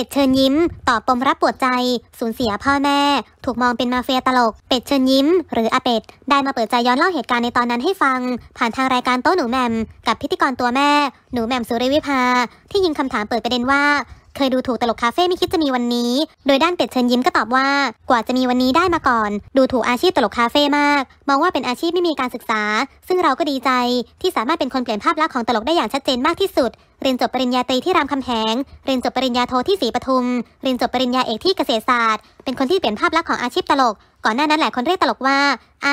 เป็ดเชิญยิ้ม ตอบปมรับปวดใจ สูญเสียพ่อแม่ ถูกมองเป็นมาเฟียตลกเป็ดเชิญยิ้ม หรืออาเป็ด ได้มาเปิดใจย้อนเล่าเหตุการณ์ในตอนนั้นให้ฟัง ผ่านทางรายการโต๊ะหนูแมมกับพิธีกรตัวแม่หนูแมมสุริวิภา ที่ยิงคำถามเปิดประเด็นว่าเคยดูถูกตลกคาเฟ่ไม่คิดจะมีวันนี้ โดยด้านเป็ดเชิญยิ้มก็ตอบว่ากว่าจะมีวันนี้ได้มาก่อน ดูถูกอาชีพตลกคาเฟ่มาก มองว่าเป็นอาชีพไม่มีการศึกษา ซึ่งเราก็ดีใจที่สามารถเป็นคนเปลี่ยนภาพลักษณ์ของตลกได้อย่างชัดเจนมากที่สุดเรียนจบปริญญาตรีที่รามคำแหงเรียนจบปริญญาโทที่ศรีปทุม เรียนจบปริญญาเอกที่เกษตรศาสตร์ เป็นคนที่เปลี่ยนภาพลักษณ์ของอาชีพตลก ก่อนหน้านั้นหลายคนเรียกตลกว่าไอ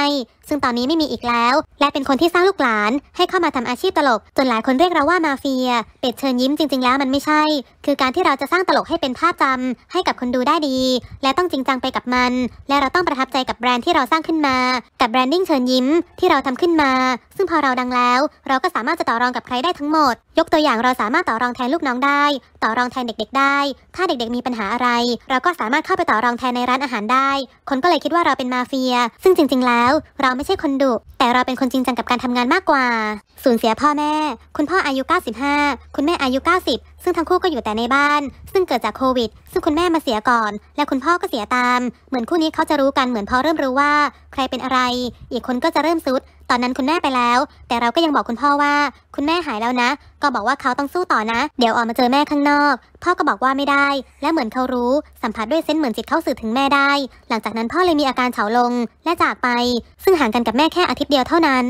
ซึ่งตอนนี้ไม่มีอีกแล้ว และเป็นคนที่สร้างลูกหลาน ให้เข้ามาทำอาชีพตลก จนหลายคนเรียกเราว่ามาเฟีย เป็ดเชิญยิ้มจริงๆแล้วมันไม่ใช่ คือการที่เราจะสร้างตลกให้เป็นภาพจำ ให้กับคนดูได้ดี และต้องจริงจังไปกับมัน และเราต้องประทับใจกับแบรนด์ที่เราสร้างขึ้นมากับแบรนดิ้งเชิญยิ้มที่เราทำขึ้นมา ซึ่งพอเราดังแล้ว เราก็สามารถจะต่อรองกับใครได้ทั้งหมด ยกตัวอย่างเราสามารถต่อรองแทนลูกน้องได้ ต่อรองแทนเด็ก ๆ ได้ ถ้าเด็ก ๆ มีปัญหาอะไร เราก็สามารถเข้าไปต่อรองแทนในร้านอาหารได้ คนก็เลยคิดว่าเราเป็นมาเฟีย ซึ่งจริงๆแล้วเราไม่ใช่คนดุ แต่เราเป็นคนจริงจังกับการทำงานมากกว่า สูญเสียพ่อแม่ คุณพ่ออายุ 95 คุณแม่อายุ 90ซึ่งทั้งคู่ก็อยู่แต่ในบ้าน ซึ่งเกิดจากโควิดซึ่งคุณแม่มาเสียก่อน และคุณพ่อก็เสียตาม เหมือนคู่นี้เขาจะรู้กันเหมือนพอเริ่มรู้ว่า ใครเป็นอะไร อีกคนก็จะเริ่มซุด ตอนนั้นคุณแม่ไปแล้ว แต่เราก็ยังบอกคุณพ่อว่า คุณแม่หายแล้วนะ ก็บอกว่าเขาต้องสู้ต่อนะ เดี๋ยวออกมาเจอแม่ข้างนอก พ่อก็บอกว่าไม่ได้ และเหมือนเขารู้สัมผัสด้วยเส้นเหมือนจิตเข้าสื่อถึงแม่ได้ หลังจากนั้นพ่อเลยมีอาการเฉาลง และจากไป ซึ่งห่างกันกับแม่แค่อาทิตย์เดียวเท่านั้น